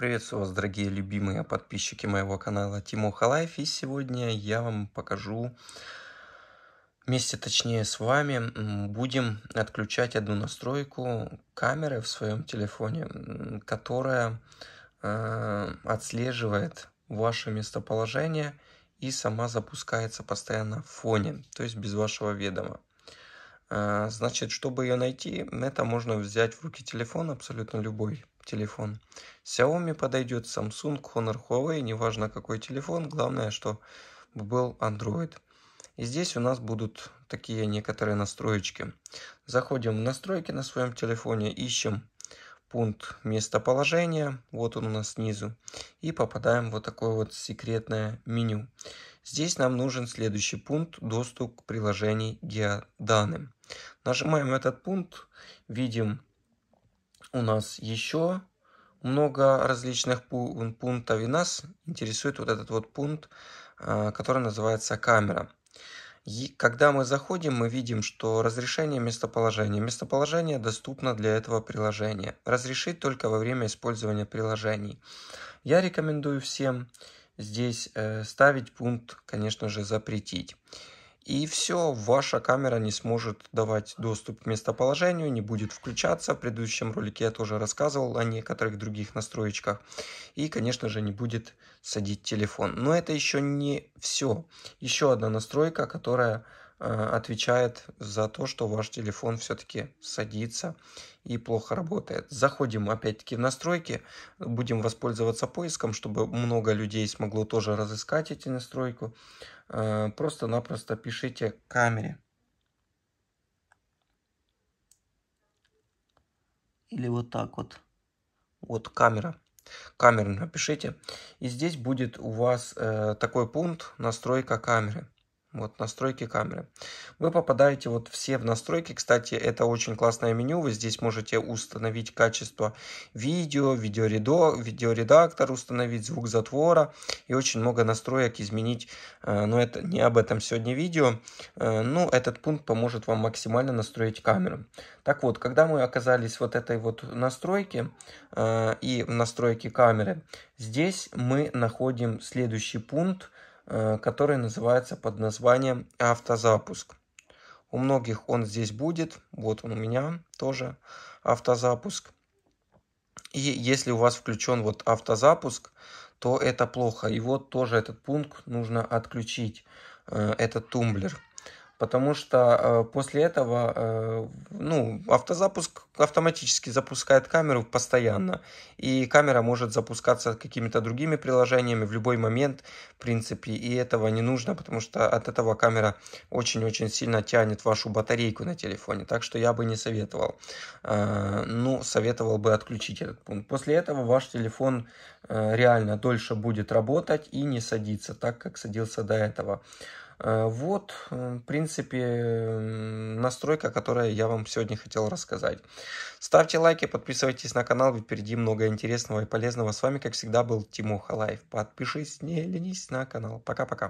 Приветствую вас, дорогие любимые подписчики моего канала Тимо Халайф. И сегодня я вам покажу, вместе точнее с вами, будем отключать одну настройку камеры в своем телефоне, которая э, отслеживает ваше местоположение и сама запускается постоянно в фоне, то есть без вашего ведома. Э, значит, чтобы ее найти, это можно взять в руки телефон абсолютно любой, телефон. Xiaomi подойдет, Samsung, Honor, Huawei, неважно какой телефон, главное, что был Android. И здесь у нас будут такие некоторые настроечки. Заходим в настройки на своем телефоне, ищем пункт местоположения, вот он у нас снизу, и попадаем в вот такое вот секретное меню. Здесь нам нужен следующий пункт «Доступ к приложению геоданным». Нажимаем этот пункт, видим у нас еще много различных пунктов, и нас интересует вот этот вот пункт, а, который называется камера. И когда мы заходим, мы видим, что разрешение местоположения. Местоположение доступно для этого приложения. Разрешить только во время использования приложений. Я рекомендую всем здесь э, ставить пункт, конечно же, запретить. И все, ваша камера не сможет давать доступ к местоположению, не будет включаться. В предыдущем ролике я тоже рассказывал о некоторых других настроечках. И, конечно же, не будет садить телефон. Но это еще не все. Еще одна настройка, которая Э, отвечает за то, что ваш телефон все-таки садится и плохо работает. Заходим опять-таки в настройки, будем воспользоваться поиском, чтобы много людей смогло тоже разыскать эти настройку. Э, просто-напросто пишите камере. Или вот так вот. Вот камера камеры напишите. И здесь будет у вас э, такой пункт настройка камеры. Вот настройки камеры. Вы попадаете вот все в настройки. Кстати, это очень классное меню. Вы здесь можете установить качество видео, видеоредо, видеоредактор, установить звук затвора и очень много настроек изменить. Э, но это не об этом сегодня видео. Э, ну, этот пункт поможет вам максимально настроить камеру. Так вот, когда мы оказались вот этой вот настройке э, и в настройке камеры, здесь мы находим следующий пункт – Э, который называется под названием автозапуск. У многих он здесь будет, вот он у меня тоже автозапуск. И если у вас включен вот автозапуск, то это плохо. И вот тоже этот пункт нужно отключить, э, этот тумблер потому что э, после этого э, ну, автозапуск автоматически запускает камеру постоянно, и камера может запускаться какими-то другими приложениями в любой момент, в принципе, и этого не нужно, потому что от этого камера очень-очень сильно тянет вашу батарейку на телефоне, так что я бы не советовал. Э, ну, советовал бы отключить этот пункт. После этого ваш телефон реально дольше будет работать и не садиться, так, как садился до этого. Э, вот, э, в принципе, настройка, о я вам сегодня хотел рассказать. Ставьте лайки, подписывайтесь на канал, ведь впереди много интересного и полезного. С вами, как всегда, был Тимоха Лайф. Подпишись, не ленись на канал. Пока-пока.